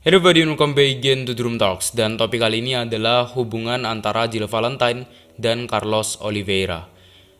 Hello everybody, welcome back again to Drum Talks dan topik kali ini adalah hubungan antara Jill Valentine dan Carlos Oliveira.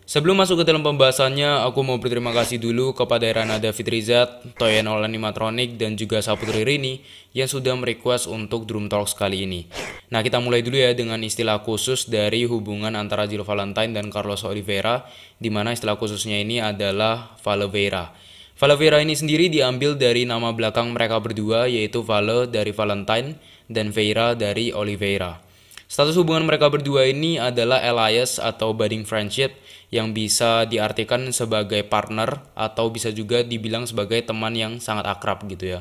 Sebelum masuk ke dalam pembahasannya, aku mau berterima kasih dulu kepada Ranada Fitrizat, Toyen All Animatronic, dan juga Saputri Rini yang sudah merequest untuk Drum Talks kali ini. Nah, kita mulai dulu ya dengan istilah khusus dari hubungan antara Jill Valentine dan Carlos Oliveira, di mana istilah khususnya ini adalah Valveira. Valavera ini sendiri diambil dari nama belakang mereka berdua yaitu Vale dari Valentine dan Vera dari Oliveira. Status hubungan mereka berdua ini adalah alias atau budding friendship yang bisa diartikan sebagai partner atau bisa juga dibilang sebagai teman yang sangat akrab gitu ya.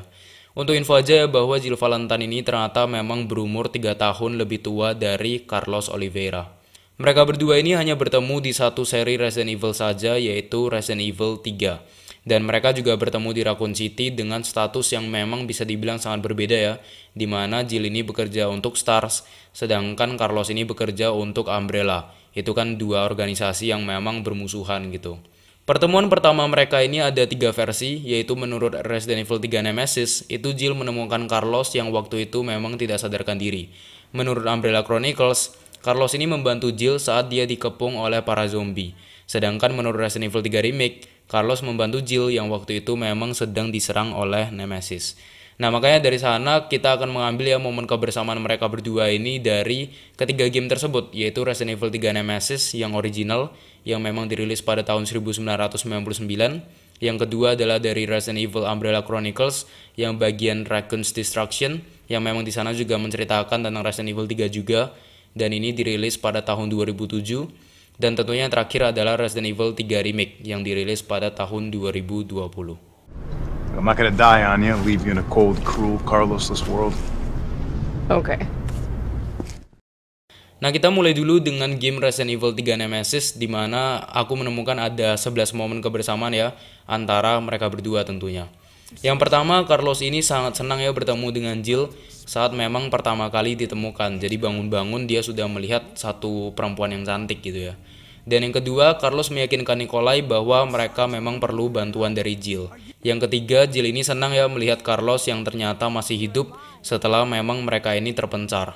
Untuk info aja ya bahwa Jill Valentine ini ternyata memang berumur 3 tahun lebih tua dari Carlos Oliveira. Mereka berdua ini hanya bertemu di satu seri Resident Evil saja yaitu Resident Evil 3 dan mereka juga bertemu di Raccoon City dengan status yang memang bisa dibilang sangat berbeda ya, di mana Jill ini bekerja untuk Stars, sedangkan Carlos ini bekerja untuk Umbrella. Itu kan dua organisasi yang memang bermusuhan gitu. Pertemuan pertama mereka ini ada tiga versi, yaitu menurut Resident Evil 3 Nemesis, itu Jill menemukan Carlos yang waktu itu memang tidak sadarkan diri. Menurut Umbrella Chronicles, Carlos ini membantu Jill saat dia dikepung oleh para zombie. Sedangkan menurut Resident Evil 3 Remake, Carlos membantu Jill yang waktu itu memang sedang diserang oleh Nemesis. Nah, makanya dari sana kita akan mengambil ya momen kebersamaan mereka berdua ini dari ketiga game tersebut, yaitu Resident Evil 3 Nemesis yang original, yang memang dirilis pada tahun 1999. Yang kedua adalah dari Resident Evil Umbrella Chronicles, yang bagian Raccoon's Destruction, yang memang di sana juga menceritakan tentang Resident Evil 3 juga, dan ini dirilis pada tahun 2007. Dan tentunya yang terakhir adalah Resident Evil 3 Remake yang dirilis pada tahun 2020. I'm not gonna die on you, leave you in a cold, cruel, Carlosless world. Okay. Nah, kita mulai dulu dengan game Resident Evil 3 Nemesis di mana aku menemukan ada 11 momen kebersamaan ya antara mereka berdua tentunya. Yang pertama, Carlos ini sangat senang ya bertemu dengan Jill saat memang pertama kali ditemukan. Jadi bangun-bangun dia sudah melihat satu perempuan yang cantik gitu ya. Dan yang kedua, Carlos meyakinkan Nikolai bahwa mereka memang perlu bantuan dari Jill. Yang ketiga, Jill ini senang ya melihat Carlos yang ternyata masih hidup setelah memang mereka ini terpencar.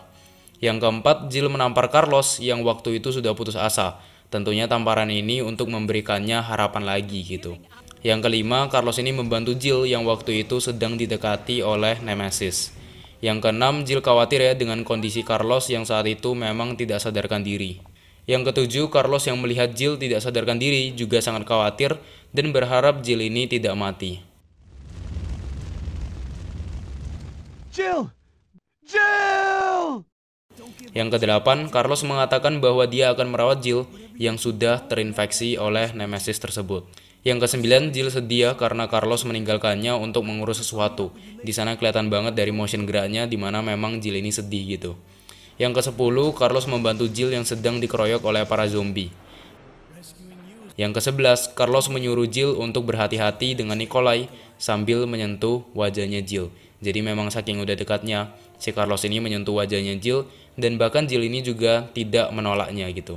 Yang keempat, Jill menampar Carlos yang waktu itu sudah putus asa. Tentunya tamparan ini untuk memberikannya harapan lagi gitu. Yang kelima, Carlos ini membantu Jill yang waktu itu sedang didekati oleh Nemesis. Yang keenam, Jill khawatir ya dengan kondisi Carlos yang saat itu memang tidak sadarkan diri. Yang ketujuh, Carlos yang melihat Jill tidak sadarkan diri juga sangat khawatir dan berharap Jill ini tidak mati. Jill! Jill! Yang kedelapan, Carlos mengatakan bahwa dia akan merawat Jill yang sudah terinfeksi oleh Nemesis tersebut. Yang kesembilan, Jill sedia karena Carlos meninggalkannya untuk mengurus sesuatu. Di sana kelihatan banget dari motion geraknya di mana memang Jill ini sedih gitu. Yang kesepuluh, Carlos membantu Jill yang sedang dikeroyok oleh para zombie. Yang ke-11, Carlos menyuruh Jill untuk berhati-hati dengan Nikolai sambil menyentuh wajahnya Jill. Jadi memang saking udah dekatnya, si Carlos ini menyentuh wajahnya Jill dan bahkan Jill ini juga tidak menolaknya gitu.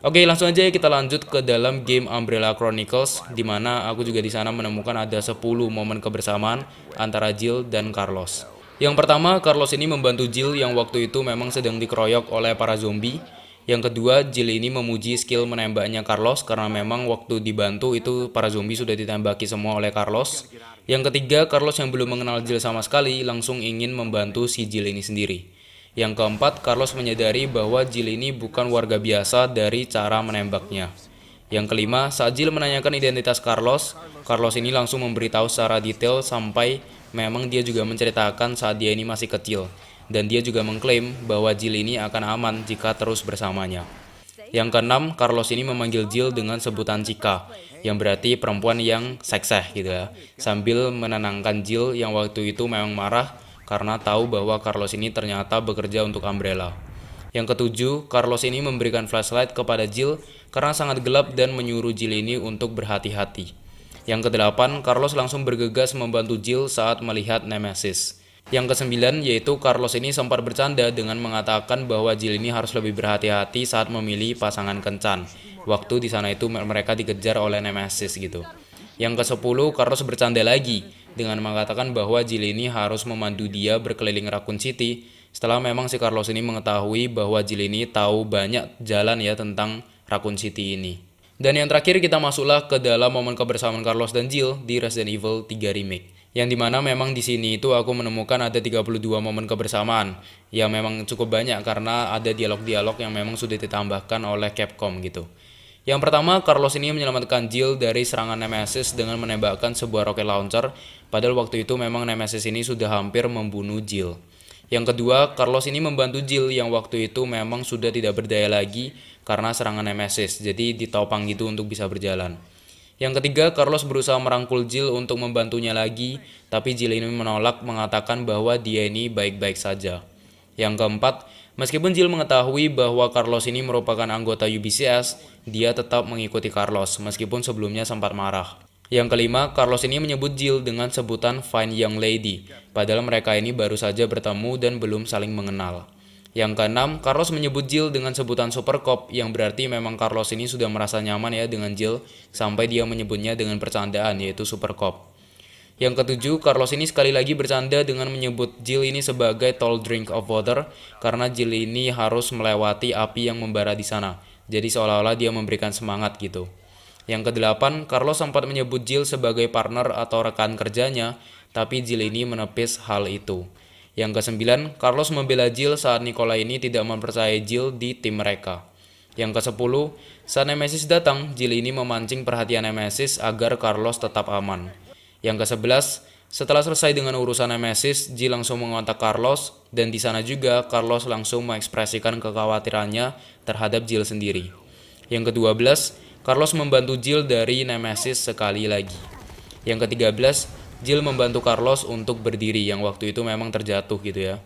Oke, langsung aja ya kita lanjut ke dalam game Umbrella Chronicles di mana aku juga di sana menemukan ada 10 momen kebersamaan antara Jill dan Carlos. Yang pertama, Carlos ini membantu Jill yang waktu itu memang sedang dikeroyok oleh para zombie. Yang kedua, Jill ini memuji skill menembaknya Carlos karena memang waktu dibantu itu para zombie sudah ditembaki semua oleh Carlos. Yang ketiga, Carlos yang belum mengenal Jill sama sekali langsung ingin membantu si Jill ini sendiri. Yang keempat, Carlos menyadari bahwa Jill ini bukan warga biasa dari cara menembaknya. Yang kelima, saat Jill menanyakan identitas Carlos, Carlos ini langsung memberitahu secara detail sampai memang dia juga menceritakan saat dia ini masih kecil. Dan dia juga mengklaim bahwa Jill ini akan aman jika terus bersamanya. Yang keenam, Carlos ini memanggil Jill dengan sebutan Cika, yang berarti perempuan yang sekseh gitu ya, sambil menenangkan Jill yang waktu itu memang marah karena tahu bahwa Carlos ini ternyata bekerja untuk Umbrella. Yang ketujuh, Carlos ini memberikan flashlight kepada Jill karena sangat gelap dan menyuruh Jill ini untuk berhati-hati. Yang kedelapan, Carlos langsung bergegas membantu Jill saat melihat Nemesis. Yang kesembilan, yaitu Carlos ini sempat bercanda dengan mengatakan bahwa Jill ini harus lebih berhati-hati saat memilih pasangan kencan. Waktu di sana itu mereka dikejar oleh Nemesis gitu. Yang kesepuluh, Carlos bercanda lagi dengan mengatakan bahwa Jill ini harus memandu dia berkeliling Raccoon City setelah memang si Carlos ini mengetahui bahwa Jill ini tahu banyak jalan ya tentang Raccoon City ini. Dan yang terakhir kita masuklah ke dalam momen kebersamaan Carlos dan Jill di Resident Evil 3 Remake. Yang dimana memang di sini itu aku menemukan ada 32 momen kebersamaan. Ya memang cukup banyak karena ada dialog-dialog yang memang sudah ditambahkan oleh Capcom gitu. Yang pertama, Carlos ini menyelamatkan Jill dari serangan Nemesis dengan menembakkan sebuah roket launcher, padahal waktu itu memang Nemesis ini sudah hampir membunuh Jill. Yang kedua, Carlos ini membantu Jill yang waktu itu memang sudah tidak berdaya lagi karena serangan Nemesis, jadi ditopang gitu untuk bisa berjalan. Yang ketiga, Carlos berusaha merangkul Jill untuk membantunya lagi, tapi Jill ini menolak mengatakan bahwa dia ini baik-baik saja. Yang keempat, meskipun Jill mengetahui bahwa Carlos ini merupakan anggota UBCS, dia tetap mengikuti Carlos meskipun sebelumnya sempat marah. Yang kelima, Carlos ini menyebut Jill dengan sebutan fine young lady, padahal mereka ini baru saja bertemu dan belum saling mengenal. Yang keenam, Carlos menyebut Jill dengan sebutan super cop, yang berarti memang Carlos ini sudah merasa nyaman ya dengan Jill, sampai dia menyebutnya dengan percandaan yaitu super cop. Yang ketujuh, Carlos ini sekali lagi bercanda dengan menyebut Jill ini sebagai tall drink of water karena Jill ini harus melewati api yang membara di sana. Jadi seolah-olah dia memberikan semangat gitu. Yang kedelapan, Carlos sempat menyebut Jill sebagai partner atau rekan kerjanya, tapi Jill ini menepis hal itu. Yang kesembilan, Carlos membela Jill saat Nikola ini tidak mempercayai Jill di tim mereka. Yang kesepuluh, saat Nemesis datang, Jill ini memancing perhatian Nemesis agar Carlos tetap aman. Yang ke-11, setelah selesai dengan urusan Nemesis, Ji langsung mengontak Carlos, dan di sana juga Carlos langsung mengekspresikan kekhawatirannya terhadap Jill sendiri. Yang ke-12, Carlos membantu Jill dari Nemesis sekali lagi. Yang ke-13, Jill membantu Carlos untuk berdiri yang waktu itu memang terjatuh gitu ya.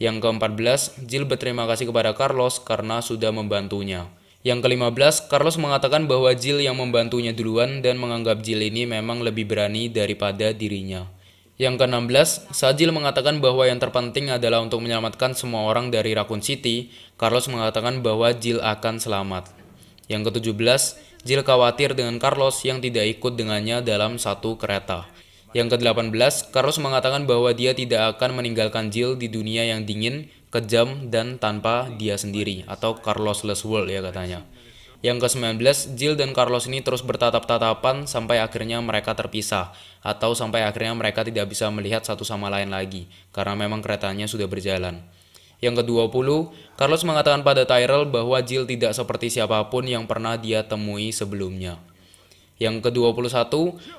Yang ke-14, Jill berterima kasih kepada Carlos karena sudah membantunya. Yang ke belas Carlos mengatakan bahwa Jill yang membantunya duluan dan menganggap Jill ini memang lebih berani daripada dirinya. Yang ke-16, Sajil mengatakan bahwa yang terpenting adalah untuk menyelamatkan semua orang dari Raccoon City. Carlos mengatakan bahwa Jill akan selamat. Yang ke-17, Jill khawatir dengan Carlos yang tidak ikut dengannya dalam satu kereta. Yang ke-18, Carlos mengatakan bahwa dia tidak akan meninggalkan Jill di dunia yang dingin kejam dan tanpa dia sendiri atau Carlosless World ya katanya. Yang ke-19, Jill dan Carlos ini terus bertatap-tatapan sampai akhirnya mereka terpisah atau sampai akhirnya mereka tidak bisa melihat satu sama lain lagi karena memang keretanya sudah berjalan. Yang ke-20, Carlos mengatakan pada Tyrell bahwa Jill tidak seperti siapapun yang pernah dia temui sebelumnya. Yang ke-21,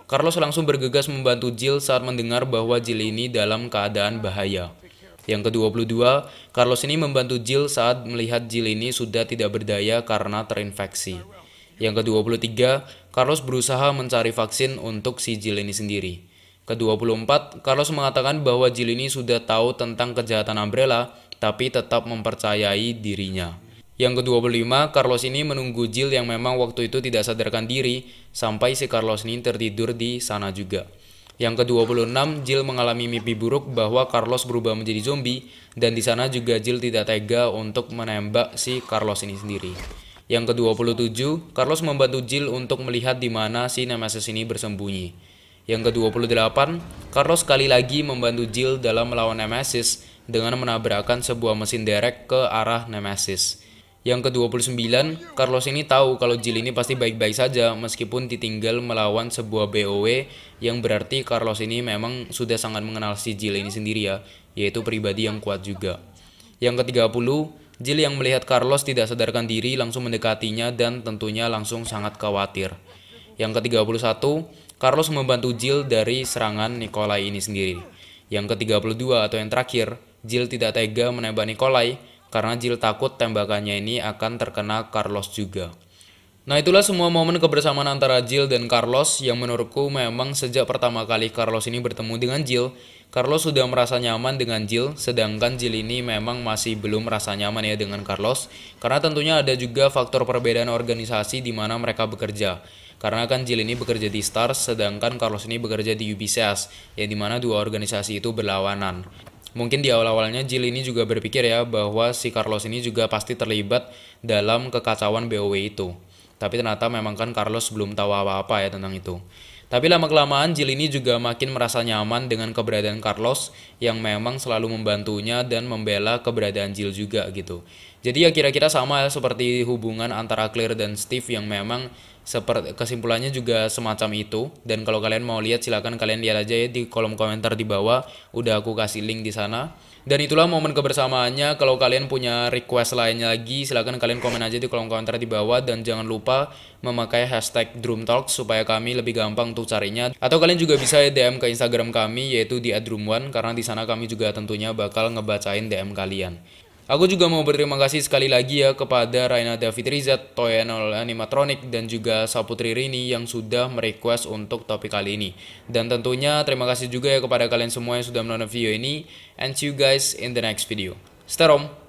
Carlos langsung bergegas membantu Jill saat mendengar bahwa Jill ini dalam keadaan bahaya. Yang ke-22, Carlos ini membantu Jill saat melihat Jill ini sudah tidak berdaya karena terinfeksi. Yang ke-23, Carlos berusaha mencari vaksin untuk si Jill ini sendiri. Ke-24, Carlos mengatakan bahwa Jill ini sudah tahu tentang kejahatan Umbrella, tapi tetap mempercayai dirinya. Yang ke-25, Carlos ini menunggu Jill yang memang waktu itu tidak sadarkan diri sampai si Carlos ini tertidur di sana juga. Yang ke-26, Jill mengalami mimpi buruk bahwa Carlos berubah menjadi zombie dan di sana juga Jill tidak tega untuk menembak si Carlos ini sendiri. Yang ke-27, Carlos membantu Jill untuk melihat di mana si Nemesis ini bersembunyi. Yang ke-28, Carlos sekali lagi membantu Jill dalam melawan Nemesis dengan menabrakkan sebuah mesin derek ke arah Nemesis. Yang ke-29, Carlos ini tahu kalau Jill ini pasti baik-baik saja meskipun ditinggal melawan sebuah BOW yang berarti Carlos ini memang sudah sangat mengenal si Jill ini sendiri ya, yaitu pribadi yang kuat juga. Yang ke-30, Jill yang melihat Carlos tidak sadarkan diri langsung mendekatinya dan tentunya langsung sangat khawatir. Yang ke-31, Carlos membantu Jill dari serangan Nikolai ini sendiri. Yang ke-32 atau yang terakhir, Jill tidak tega menembak Nikolai karena Jill takut tembakannya ini akan terkena Carlos juga. Nah itulah semua momen kebersamaan antara Jill dan Carlos yang menurutku memang sejak pertama kali Carlos ini bertemu dengan Jill, Carlos sudah merasa nyaman dengan Jill, sedangkan Jill ini memang masih belum merasa nyaman ya dengan Carlos, karena tentunya ada juga faktor perbedaan organisasi di mana mereka bekerja. Karena kan Jill ini bekerja di Stars, sedangkan Carlos ini bekerja di UBCS, ya dimana dua organisasi itu berlawanan. Mungkin di awal-awalnya Jill ini juga berpikir ya bahwa si Carlos ini juga pasti terlibat dalam kekacauan BOW itu. Tapi ternyata memang kan Carlos belum tahu apa-apa ya tentang itu. Tapi lama-kelamaan Jill ini juga makin merasa nyaman dengan keberadaan Carlos yang memang selalu membantunya dan membela keberadaan Jill juga gitu. Jadi ya kira-kira sama ya seperti hubungan antara Claire dan Steve yang memang seperti kesimpulannya juga semacam itu dan kalau kalian mau lihat silahkan kalian lihat aja ya di kolom komentar di bawah udah aku kasih link di sana dan itulah momen kebersamaannya kalau kalian punya request lainnya lagi silahkan kalian komen aja di kolom komentar di bawah dan jangan lupa memakai hashtag Talk supaya kami lebih gampang untuk carinya atau kalian juga bisa ya DM ke Instagram kami yaitu di @drumone 1 karena di sana kami juga tentunya bakal ngebacain DM kalian Aku juga mau berterima kasih sekali lagi ya kepada Raina David Rizat, Toyanol Animatronic, dan juga Saputri Rini yang sudah merequest untuk topik kali ini. Dan tentunya terima kasih juga ya kepada kalian semua yang sudah menonton video ini. And see you guys in the next video. Stay home.